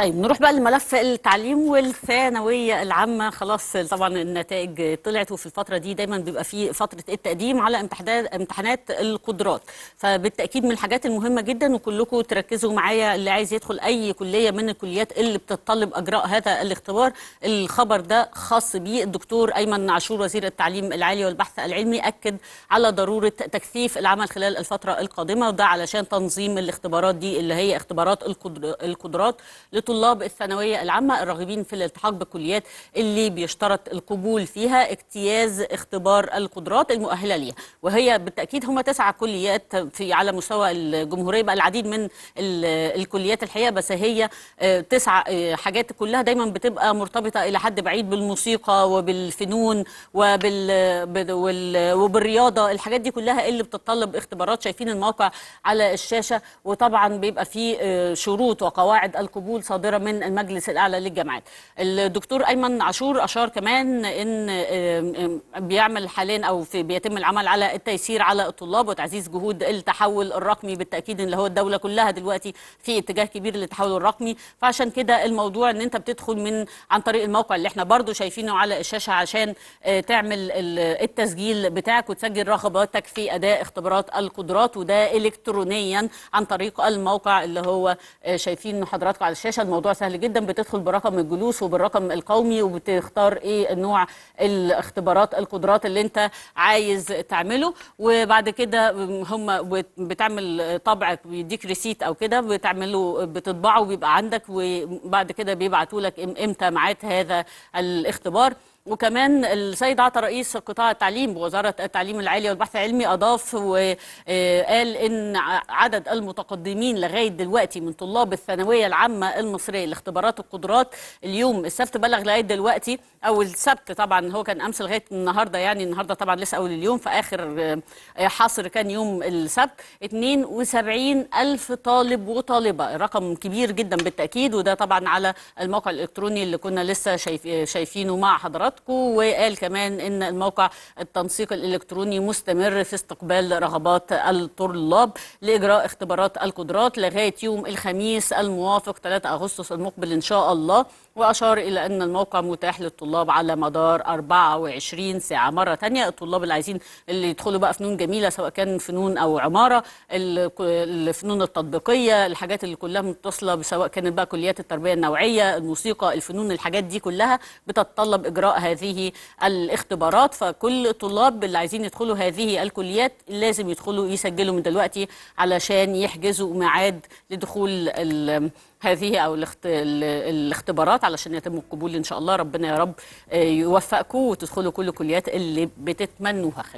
طيب نروح بقى لملف التعليم والثانويه العامه خلاص طبعا النتائج طلعت وفي الفتره دي دايما بيبقى في فتره التقديم على امتحانات القدرات فبالتاكيد من الحاجات المهمه جدا وكلكم تركزوا معايا اللي عايز يدخل اي كليه من الكليات اللي بتتطلب اجراء هذا الاختبار الخبر ده خاص بيه الدكتور ايمن عاشور وزير التعليم العالي والبحث العلمي اكد على ضروره تكثيف العمل خلال الفتره القادمه وده علشان تنظيم الاختبارات دي اللي هي اختبارات القدرات طلاب الثانوية العامة الراغبين في الالتحاق بكليات اللي بيشترط القبول فيها اجتياز اختبار القدرات المؤهلة ليها وهي بالتأكيد هم تسع كليات في على مستوى الجمهورية بقى العديد من الكليات الحقيقة بس هي آه، تسع آه، حاجات كلها دايما بتبقى مرتبطة إلى حد بعيد بالموسيقى وبالفنون وبال... وبالرياضة الحاجات دي كلها اللي بتتطلب اختبارات شايفين الموقع على الشاشة وطبعا بيبقى فيه آه، شروط وقواعد القبول صادقة. الصادرة من المجلس الاعلى للجامعات. الدكتور ايمن عاشور اشار كمان ان بيعمل حاليا او في بيتم العمل على التيسير على الطلاب وتعزيز جهود التحول الرقمي بالتاكيد اللي هو الدوله كلها دلوقتي في اتجاه كبير للتحول الرقمي فعشان كده الموضوع ان انت بتدخل من عن طريق الموقع اللي احنا برضو شايفينه على الشاشه عشان آه، تعمل التسجيل بتاعك وتسجل رغباتك في اداء اختبارات القدرات وده الكترونيا عن طريق الموقع اللي هو آه، شايفين حضراتكم على الشاشه الموضوع سهل جدا بتدخل برقم الجلوس وبالرقم القومي وبتختار ايه نوع الاختبارات القدرات اللي انت عايز تعمله وبعد كده هم بتعمل طبع بيديك ريسيت او كده بتعمله بتطبعه وبيبقى عندك وبعد كده بيبعتوا لك امتى ميعاد هذا الاختبار وكمان السيد عطا رئيس قطاع التعليم بوزارة التعليم العالي والبحث العلمي أضاف وقال إن عدد المتقدمين لغاية دلوقتي من طلاب الثانوية العامة المصرية لاختبارات القدرات اليوم السبت بلغ لغاية دلوقتي أو السبت طبعا هو كان أمس لغاية النهاردة يعني النهاردة طبعا لسه أول اليوم فآخر آه، حصر كان يوم السبت 72 ألف طالب وطالبة رقم كبير جدا بالتأكيد وده طبعا على الموقع الإلكتروني اللي كنا لسه شايفينه مع حضراتكم حضراتكم وقال كمان ان الموقع التنسيق الالكتروني مستمر في استقبال رغبات الطلاب لاجراء اختبارات القدرات لغايه يوم الخميس الموافق 3 اغسطس المقبل ان شاء الله واشار الى ان الموقع متاح للطلاب على مدار 24 ساعه مره ثانيه الطلاب اللي عايزين اللي يدخلوا بقى فنون جميله سواء كان فنون او عماره الفنون التطبيقيه الحاجات اللي كلها متصله سواء كانت بقى كليات التربيه النوعيه الموسيقى الفنون الحاجات دي كلها بتتطلب اجراء هذه الاختبارات فكل الطلاب اللي عايزين يدخلوا هذه الكليات لازم يدخلوا يسجلوا من دلوقتي علشان يحجزوا ميعاد لدخول هذه او الاختبارات علشان يتم القبول ان شاء الله ربنا يا رب يوفقكم وتدخلوا كل الكليات اللي بتتمنوها